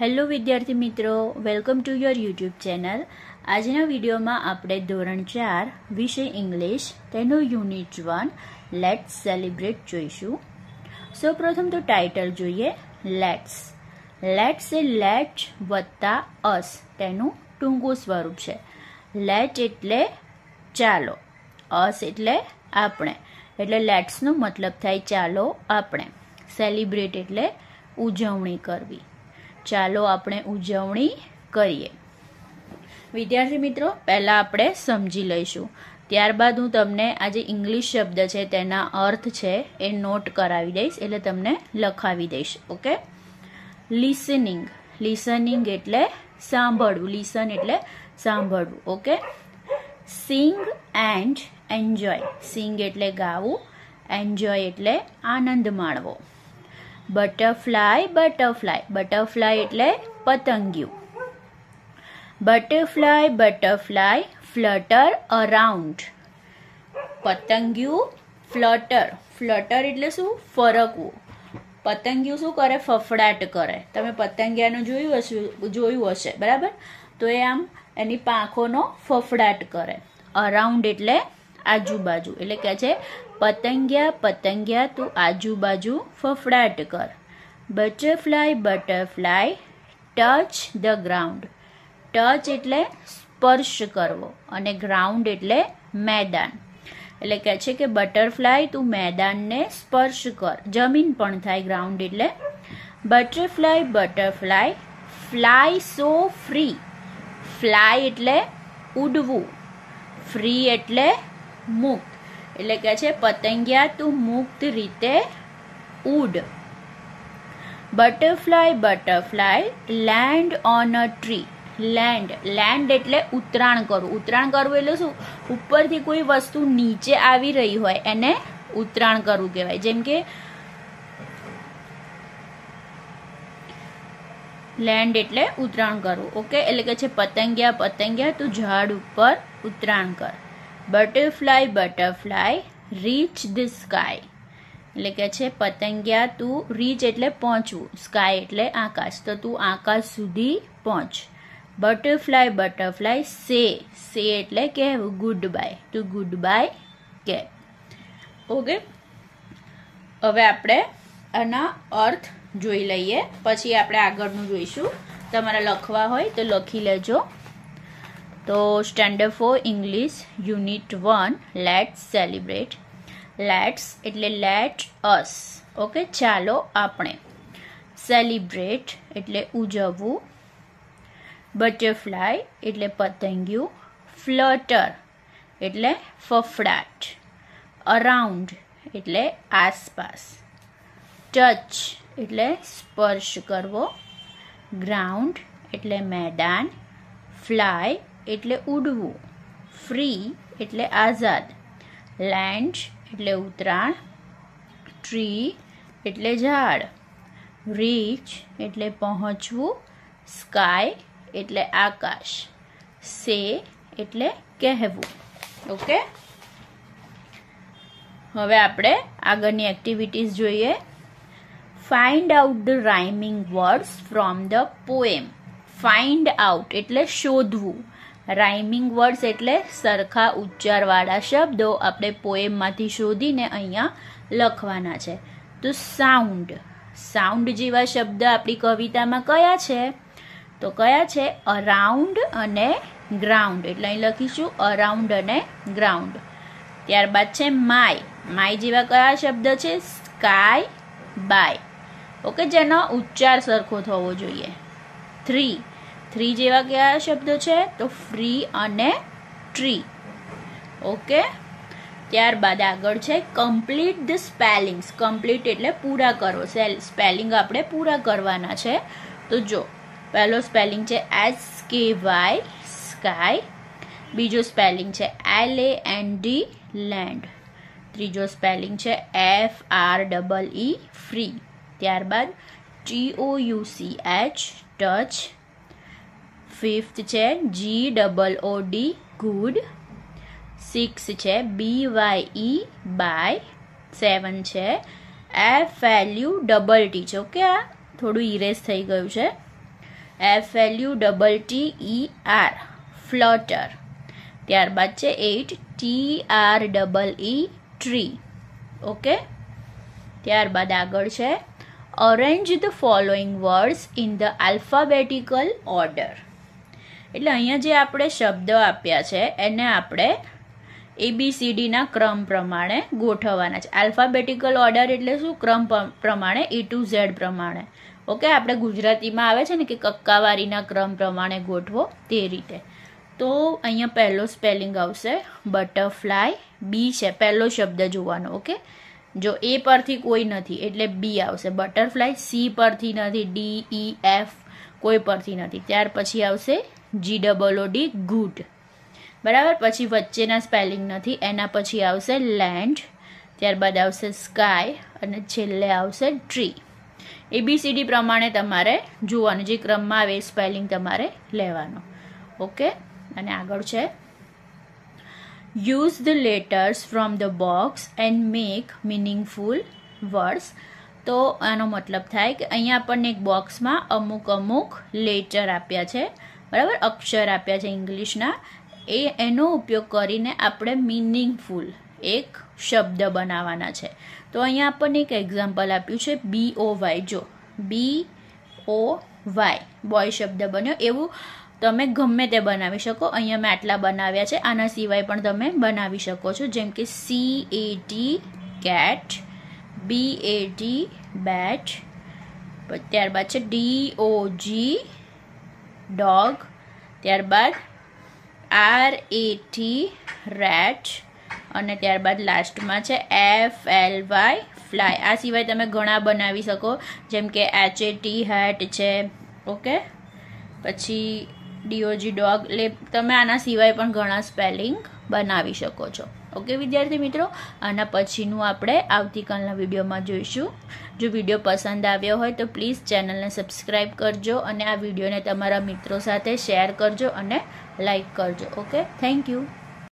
hello વિદ્યાર્થી મિત્રો welcome to your YouTube channel આજના વિડીયોમાં આપણે ધોરણ ચાર વિષય ઇંગ્લિશ તેનું યુનિટ વન લેટ્સ સેલિબ્રેટ જોઈશું સૌપ્રથમ તો ટાઇટલ જોઈએ લેટ્સ લેટ્સ એ લેટ વત્તા અસ તેનું ટૂંકું સ્વરૂપ છે લેટ એટલે ચાલો અસ એટલે આપણે એટલે લેટ્સનો મતલબ થાય ચાલો આપણે સેલિબ્રેટ એટલે ઉજવણી કરવી ચાલો આપણે ઉજવણી કરીએ વિદ્યાર્થી મિત્રો પહેલાં આપણે સમજી લઈશું ત્યારબાદ હું તમને આ જે ઇંગ્લિશ શબ્દ છે તેના અર્થ છે એ નોટ કરાવી દઈશ એટલે તમને લખાવી દઈશ ઓકે લિસનિંગ લિસનિંગ એટલે સાંભળવું લિસન એટલે સાંભળવું okay sing and enjoy sing એટલે ગાવું એન્જોય એટલે આનંદ માણવો બટરફ્લાય બટરફ્લાય બટરફ્લાય એટલે પતંગિયું બટરફ્લાય બટરફ્લાય ફ્લટર અરાઉન્ડ પતંગિયું ફ્લટર ફ્લટર એટલે શું ફરકવું પતંગિયું શું કરે ફફડાટ કરે તમે પતંગિયાનું જોયું હશે જોયું હશે બરાબર તો એ આમ એની પાંખોનો ફફડાટ કરે અરાઉન્ડ એટલે આજુબાજુ એટલે કે છે પતંગિયા પતંગિયા તું આજુબાજુ ફફડાટ કર butterfly butterfly touch the ground touch એટલે સ્પર્શ કરવો અને ગ્રાઉન્ડ એટલે મેદાન એટલે કહે છે કે બટરફ્લાય તું મેદાનને સ્પર્શ કર જમીન પણ થાય ગ્રાઉન્ડ એટલે butterfly butterfly fly so free fly એટલે ઉડવું ફ્રી એટલે મુક્ત એટલે કે છે પતંગિયા તું મુક્ત રીતે ઉડ butterfly butterfly land on a tree land land એટલે ઉતરાણ કરવું ઉતરાણ કરવું એટલે શું ઉપરથી કોઈ વસ્તુ નીચે આવી રહી હોય એને ઉતરાણ કરવું કહેવાય જેમ કે લેન્ડ એટલે ઉતરાણ કરવું ઓકે એટલે કે છે પતંગિયા પતંગિયા તું ઝાડ ઉપર ઉતરાણ કર butterfly butterfly reach the sky એટલે કે છે પતંગિયા તું રીચ એટલે પહોંચવું સ્કાય એટલે આકાશ તો તું આકાશ સુધી પહોંચ બટરફ્લાય બટરફ્લાય સે સે એટલે કહેવું ગુડ બાય તું ગુડ બાય કે ઓકે હવે આપણે આના અર્થ જોઈ લઈએ પછી આપણે આગળનું જોઈશું તમારે લખવા હોય તો લખી લેજો तो standard for English unit 1 let's celebrate let's એટલે લેટ અસ ઓકે ચાલો આપણે सेलिब्रेट એટલે ઉજવવું બટરફ્લાય એટલે પતંગિયું ફ્લટર એટલે ફફડાડ અરાઉન્ડ એટલે આસપાસ ટચ એટલે સ્પર્શ કરવો ગ્રાઉન્ડ એટલે મેદાન ફ્લાય એટલે ઉડવું ફ્રી એટલે આઝાદ લેન્ડ એટલે ઉતરાણ ટ્રી એટલે ઝાડ રીચ એટલે પહોંચવું સ્કાય એટલે આકાશ સે એટલે કહેવું ઓકે હવે આપણે આગળની એક્ટિવિટીઝ જોઈએ find out the rhyming words from the poem find out એટલે શોધું રાઇમિંગ વર્ડ્સ એટલે સરખા ઉચ્ચારવાળા શબ્દો આપણે પોએમમાંથી શોધીને અહીંયા લખવાના છે તો સાઉન્ડ સાઉન્ડ જેવા શબ્દ આપણી કવિતામાં કયા છે તો કયા છે અરાઉન્ડ અને ગ્રાઉન્ડ એટલે અહીં લખીશું અરાઉન્ડ અને ગ્રાઉન્ડ ત્યારબાદ છે માય માય જેવા કયા શબ્દ છે સ્કાય બાય ઓકે જેનો ઉચ્ચાર સરખો થવો જોઈએ થ્રી થ્રી જેવા કયા શબ્દો છે તો ફ્રી અને ટ્રી ઓકે ત્યારબાદ આગળ છે કમ્પ્લીટ ધ સ્પેલિંગ્સ કમ્પ્લીટ એટલે પૂરા કરો સ્પેલિંગ આપણે પૂરા કરવાના છે તો જો પહેલો સ્પેલિંગ છે એસ કે વાય સ્કાય બીજો સ્પેલિંગ છે L A N D land ત્રીજો સ્પેલિંગ છે F R double E free ત્યારબાદ T O U C H touch fifth છે G double O D good six છે B Y E bye seven છે F L U double T છે okay આ થોડું erase થઈ ગયું છે F L U double T E R flutter ત્યારબાદ છે એટ ટી આર ડબલ ઈ ટ્રી ઓકે ત્યારબાદ આગળ છે arrange the following words in the alphabetical order એટલે અહીંયા જે આપણે શબ્દ આપ્યા છે એને આપણે એબીસીડીના ક્રમ પ્રમાણે ગોઠવવાના છે આલ્ફાબેટિકલ ઓર્ડર એટલે શું ક્રમ પ્રમાણે એ ટુ ઝેડ પ્રમાણે ઓકે આપણે ગુજરાતીમાં આવે છે ને કે કક્કાવારીના ક્રમ પ્રમાણે ગોઠવો તે રીતે તો અહીંયા પહેલો સ્પેલિંગ આવશે બટરફ્લાય બી છે પહેલો શબ્દ જોવાનો ઓકે જો એ પરથી કોઈ નથી એટલે બી આવશે બટરફ્લાય સી પરથી નથી ડી ઈ એફ કોઈ પરથી નથી ત્યાર પછી આવશે G double O D good બરાબર પછી વચ્ચેના સ્પેલિંગ નથી એના પછી આવશે લેન્ડ ત્યારબાદ આવશે સ્કાય અને છેલ્લે આવશે ટ્રી એબીસીડી પ્રમાણે તમારે જોવાનું જે ક્રમમાં આવે એ સ્પેલિંગ તમારે લેવાનું ઓકે અને આગળ છે use the letters from the box and make meaningful words તો આનો મતલબ થાય કે અહીંયા આપણને એક બોક્સમાં અમુક અમુક લેટર આપ્યા છે બરાબર અક્ષર આપ્યા છે ઇંગ્લિશના એ એનો ઉપયોગ કરીને આપણે મિનિંગફુલ એક શબ્દ બનાવવાના છે તો અહીંયા આપણને એક એક્ઝામ્પલ આપ્યું છે બી ઓ વાય જો બી ઓ વાય બોય શબ્દ બન્યો એવું તમે ગમે તે બનાવી શકો અહીંયા મેં આટલા બનાવ્યા છે આના સિવાય પણ તમે બનાવી શકો છો જેમ કે C A T cat B A T bat ત્યારબાદ છે ડી ઓ જી ડોગ ત્યારબાદ આર એ ટી રેટ અને ત્યારબાદ લાસ્ટમાં છે એફ એલ વાય ફ્લાય આ સિવાય તમે ઘણા બનાવી શકો જેમ કે એચ એ ટી હેટ છે ઓકે પછી ડીઓજી ડોગ એટલે તમે આના સિવાય પણ ઘણા સ્પેલિંગ બનાવી શકો છો ઓકે વિદ્યાર્થી મિત્રો આના પછીનું આપણે આવતીકાલના વિડીયોમાં જોઈશું જો વિડીયો પસંદ આવ્યો હોય તો પ્લીઝ ચેનલને સબસ્ક્રાઈબ કરજો અને આ વિડીયોને તમારા મિત્રો સાથે શેર કરજો અને લાઈક કરજો ઓકે થેન્ક યુ